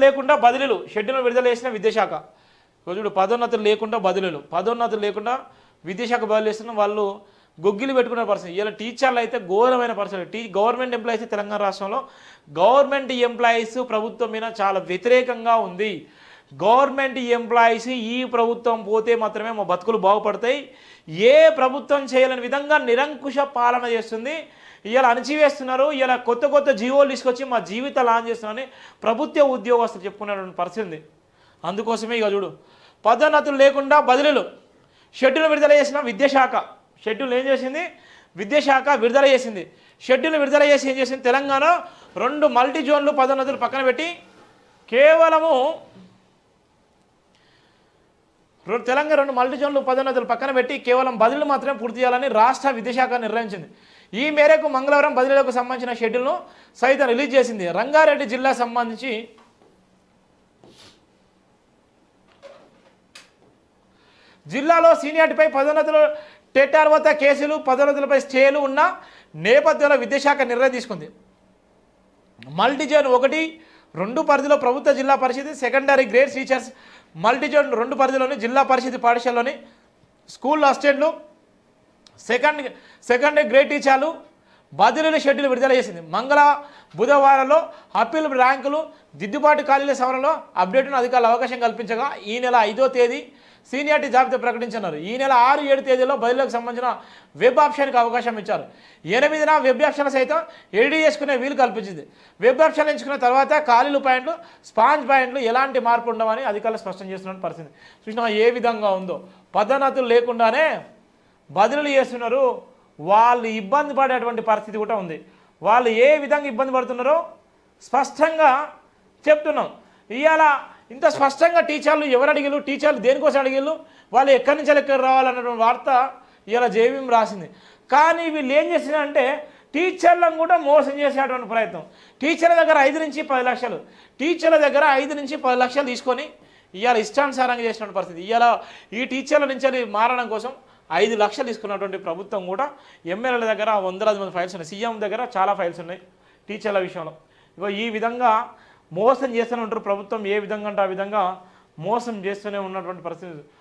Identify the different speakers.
Speaker 1: పదోన్నతులు లేకుండా బదిలీలు షెడ్యూల్ విడుదల చేసిన విద్యాశాఖ చూడు పదోన్నతులు లేకుండా బదిలీలు పదోన్నతులు లేకుండా విద్యాశాఖ బదిలీ చేస్తున్న వాళ్ళు గొగ్గిలు పెట్టుకున్న పరిస్థితి ఇలా టీచర్లు అయితే ఘోరమైన పరిస్థితులు టీ గవర్నమెంట్ ఎంప్లాయీస్ తెలంగాణ రాష్ట్రంలో గవర్నమెంట్ ఎంప్లాయీస్ ప్రభుత్వం మీద చాలా వ్యతిరేకంగా ఉంది గవర్నమెంట్ ఎంప్లాయీస్ ఈ ప్రభుత్వం పోతే మాత్రమే మా బతుకులు బాగుపడతాయి ఏ ప్రభుత్వం చేయలేని విధంగా నిరంకుశ పాలన చేస్తుంది ఇలా అణచివేస్తున్నారు ఇలా కొత్త కొత్త జీవోలు తీసుకొచ్చి మా జీవితాలు ఆన్ చేస్తున్నారని ప్రభుత్వ ఉద్యోగస్తులు చెప్పుకునేటువంటి పరిస్థితి అందుకోసమే ఇక చూడు పదోన్నతులు లేకుండా బదిలీలు షెడ్యూల్ విడుదల చేసిన విద్యాశాఖ షెడ్యూల్ ఏం చేసింది విద్యాశాఖ విడుదల చేసింది షెడ్యూల్ విడుదల చేసి ఏం చేసింది తెలంగాణ రెండు మల్టీ జోన్లు పదోన్నతులు పక్కన పెట్టి కేవలము రెండు తెలంగాణ రెండు మల్టీ జోన్లు పదోన్నతులు పక్కన పెట్టి కేవలం బదిలీలు మాత్రమే పూర్తి చేయాలని రాష్ట్ర విద్యాశాఖ నిర్ణయించింది ఈ మేరకు మంగళవారం బదిలీలకు సంబంధించిన షెడ్యూల్ను సైతం రిలీజ్ చేసింది రంగారెడ్డి జిల్లా సంబంధించి జిల్లాలో సీనియార్టీపై పదోన్నతులు టెట్టార్ వద్ద కేసులు పదోన్నతులపై స్టేలు ఉన్న నేపథ్యంలో విద్యాశాఖ నిర్ణయం తీసుకుంది మల్టీ జోన్ ఒకటి రెండు పరిధిలో ప్రభుత్వ zilla parishad secondary grade teachers multizone రెండు పరిధిలోని జిల్లా పరిషత్ పాఠశాలలోని స్కూల్ అసిస్టెంట్లు సెకండ్ సెకండ్ గ్రేడ్ టీచర్లు బదిలీల షెడ్యూల్ విడుదల చేసింది మంగళ బుధవారంలో అప్పీల్ ర్యాంకులు దిద్దుబాటు ఖాళీల సవరణలో అప్డేట్ను అధికారులు అవకాశం కల్పించగా ఈ నెల ఐదో తేదీ సీనియారిటీ జాబితా ప్రకటించన్నారు ఈ నెల ఆరు ఏడు తేదీలో బదిలీలకు సంబంధించిన వెబ్ ఆప్షన్కి అవకాశం ఇచ్చారు ఎనిమిదిన వెబ్ ఆప్షన్ సైతం ఎడిట్ చేసుకునే వీలు కల్పించింది వెబ్ ఆప్షన్ ఎంచుకున్న తర్వాత ఖాళీలు పాయింట్లు స్పాంజ్ పాయింట్లు ఎలాంటి మార్పు ఉండవని అధికారులు స్పష్టం చేస్తున్న పరిస్థితి చూసిన ఏ విధంగా ఉందో పదోన్నతులు లేకుండానే బదిలీలు చేస్తున్నారు వాళ్ళు ఇబ్బంది పడేటువంటి పరిస్థితి కూడా ఉంది వాళ్ళు ఏ విధంగా ఇబ్బంది పడుతున్నారో స్పష్టంగా చెప్తున్నాం ఇవాళ ఇంత స్పష్టంగా టీచర్లు ఎవరు అడిగిలు టీచర్లు దేనికోసం అడిగిళ్ళు వాళ్ళు ఎక్కడి నుంచి ఎక్కడికి రావాలన్నటువంటి వార్త ఇవాళ జేవీఎం రాసింది కానీ వీళ్ళు ఏం చేసినారంటే టీచర్లను కూడా మోసం చేసేటువంటి ప్రయత్నం టీచర్ల దగ్గర ఐదు నుంచి పది లక్షలు టీచర్ల దగ్గర ఐదు నుంచి పది లక్షలు తీసుకొని ఇవాళ ఇష్టానుసారంగా చేసినటువంటి పరిస్థితి ఇవాళ ఈ టీచర్ల నుంచి మారడం కోసం ఐదు లక్షలు తీసుకున్నటువంటి ప్రభుత్వం కూడా ఎమ్మెల్యేల దగ్గర వందలాది మంది ఫైల్స్ ఉన్నాయి సీఎం దగ్గర చాలా ఫైల్స్ ఉన్నాయి టీచర్ల విషయంలో ఇగో ఈ విధంగా మోసం చేస్తూనే ఉంటారు ప్రభుత్వం ఏ విధంగా అంటే ఆ విధంగా మోసం చేస్తూనే ఉన్నటువంటి పరిస్థితి